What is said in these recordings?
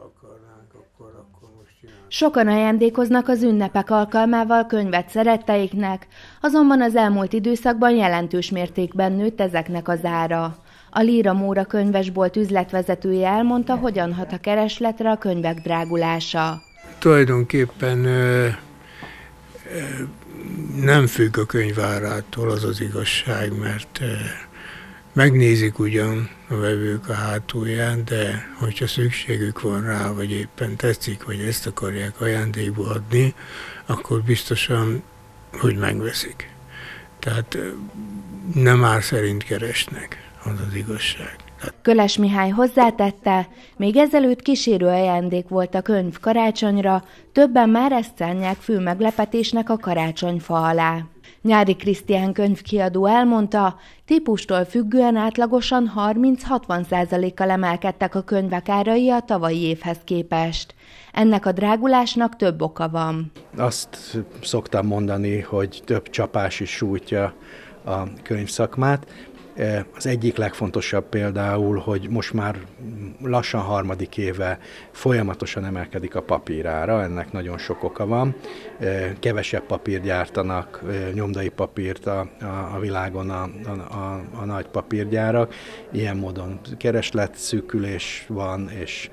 akarnánk, akkor, akkor most Sokan ajándékoznak az ünnepek alkalmával könyvet szeretteiknek, azonban az elmúlt időszakban jelentős mértékben nőtt ezeknek az ára. A Líra Móra könyvesbolt üzletvezetője elmondta, hogyan hat a keresletre a könyvek drágulása. Tulajdonképpen ö, ö, nem függ a könyvárától az az igazság, mert ö, Megnézik ugyan a vevők a hátulján, de hogyha szükségük van rá, vagy éppen tetszik, vagy ezt akarják ajándékba adni, akkor biztosan, hogy megveszik. Tehát nem ár szerint keresnek, az az igazság. Köles Mihály hozzátette, még ezelőtt kísérő ajándék volt a könyv karácsonyra, többen már ezt szánják fő meglepetésnek a karácsonyfa alá. Nyári Krisztián könyvkiadó elmondta, típustól függően átlagosan 30-60%-kal emelkedtek a könyvek árai a tavalyi évhez képest. Ennek a drágulásnak több oka van. Azt szoktam mondani, hogy több csapás is sújtja a könyvszakmát. Az egyik legfontosabb például, hogy most már lassan harmadik éve folyamatosan emelkedik a papírára, ennek nagyon sok oka van. Kevesebb papír gyártanak, nyomdai papírt a, a, a világon a, a, a nagy papírgyárak, ilyen módon kereslet szűkülés van, és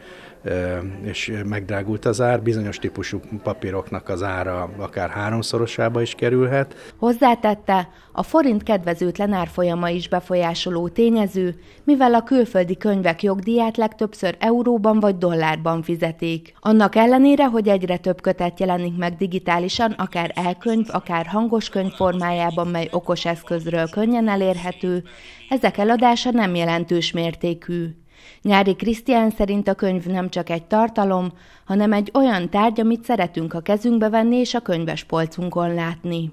és megdrágult az ár, bizonyos típusú papíroknak az ára akár háromszorosába is kerülhet. Hozzátette, a forint kedvezőtlen árfolyama is befolyásoló tényező, mivel a külföldi könyvek jogdíját legtöbbször euróban vagy dollárban fizetik. Annak ellenére, hogy egyre több kötet jelenik meg digitálisan, akár elkönyv, akár hangos könyv formájában, mely okos eszközről könnyen elérhető, ezek eladása nem jelentős mértékű. Nyári Krisztián szerint a könyv nem csak egy tartalom, hanem egy olyan tárgy, amit szeretünk a kezünkbe venni és a könyves polcunkon látni.